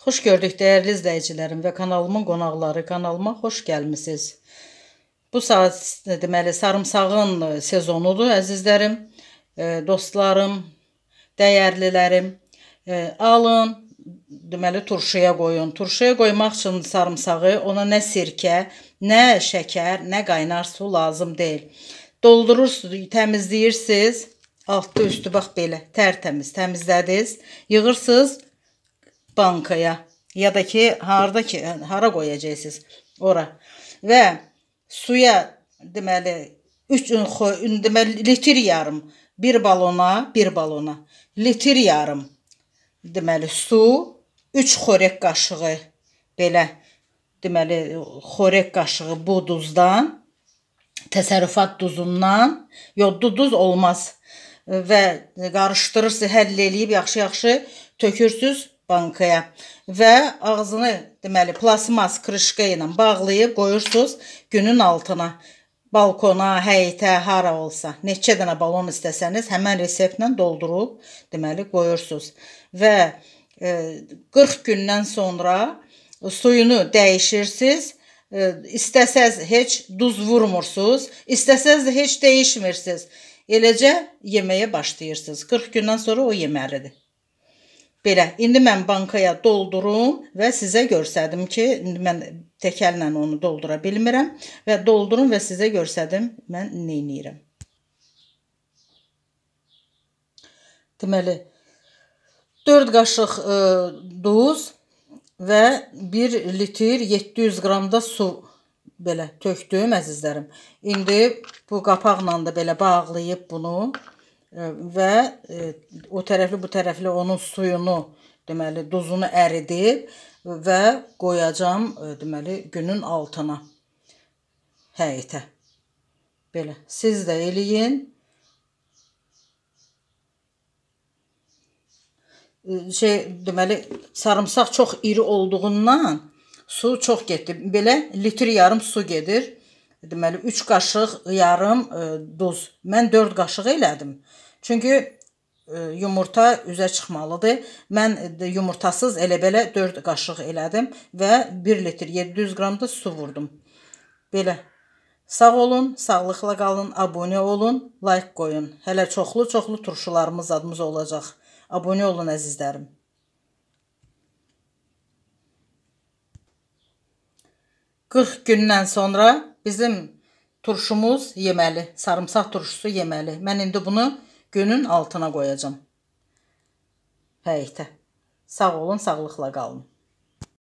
Xoş gördük dəyərli izləyicilərim və kanalımın qonaqları. Kanalıma xoş gəlmisiniz. Bu saat deməli sarımsağın e, sezonudur əzizlərim, e, dostlarım, dəyərlilərim. E, alın, deməli turşuya qoyun. Turşuya qoymaq üçün sarımsağı ona nə sirkə, nə şəkər, nə qaynar su lazım deyil. Doldurursunuz, təmizləyirsiniz. Altda üstü bax belə, tərtəmiz təmizlədiniz. Yığırsınız bankaya ya da ki harda ki hara qoyacaqsınız ora. Və suya deməli 3 ün deməli litr yarım, 1 balona, 1 balona litr yarım. Deməli su 3 xorək qaşığı belə deməli xorək qaşığı bu duzdan təsərrüfat duzundan, yox duz olmaz və qarışdırırsınız, həll eləyib yaxşı-yaxşı tökürsüz bankaya və ağzını deməli plasmas krışka ilə bağlayıb qoyursunuz günün altına. Balkona, həyətə, hara olsa, neçə dənə balon istəsəniz, həmin reseptlə doldurub deməli qoyursunuz. Və e, 40 gündən sonra suyunu dəyişirsiniz. E, istəsəz heç duz vurmursunuz, istəsəz heç dəyişmirsiniz. Eləcə yeməyə başlayırsınız. 40 gündən sonra o yeməlidir. Belə, indi mən bankaya doldurum və sizə göstərdim ki, indi mən təkərlə onu doldura bilmirəm və doldurum və sizə göstərdim mən nə edirəm. Deməli 4 qaşıq ə, e, duz və 1 litr 700 qram da su belə tökdüm əzizlərim. İndi bu qapaqla da belə bağlayıb bunu E, və e, o tərəfli bu tərəfli onun suyunu, deməli, duzunu əridib və qoyacam, e, deməli, günün altına həyətə. Belə. Siz də eləyin. Şey, deməli, sarımsaq çox iri olduğundan su çox getdi. Belə litr yarım su gedir deməli 3 qaşıq yarım ə, e, duz. Mən 4 qaşıq elədim. Çünki ə, e, yumurta üzə çıxmalıdır. Mən ə, e, yumurtasız elə belə 4 qaşıq elədim və 1 litr 700 qram da su vurdum. Belə. Sağ olun, sağlıqla qalın, abunə olun, like qoyun. Hələ çoxlu-çoxlu turşularımız adımız olacaq. Abunə olun əzizlərim. Qırx gündən sonra Bizim turşumuz yeməli, sarımsaq turşusu yeməli. Mən indi bunu günün altına qoyacam. Həyətə. Sağ olun, sağlıqla qalın.